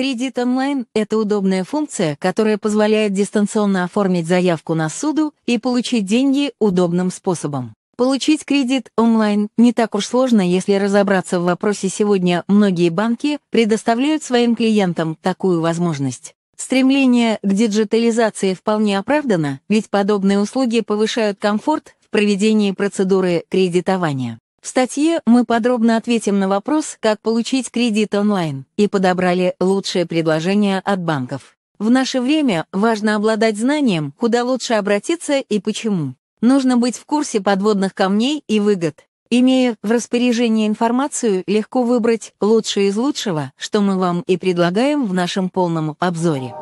Кредит онлайн – это удобная функция, которая позволяет дистанционно оформить заявку на суду и получить деньги удобным способом. Получить кредит онлайн не так уж сложно, если разобраться в вопросе сегодня многие банки предоставляют своим клиентам такую возможность. Стремление к диджитализации вполне оправдано, ведь подобные услуги повышают комфорт в проведении процедуры кредитования. В статье мы подробно ответим на вопрос, как получить кредит онлайн, и подобрали лучшие предложения от банков. В наше время важно обладать знанием, куда лучше обратиться и почему. Нужно быть в курсе подводных камней и выгод. Имея в распоряжении информацию, легко выбрать лучшее из лучшего, что мы вам и предлагаем в нашем полном обзоре.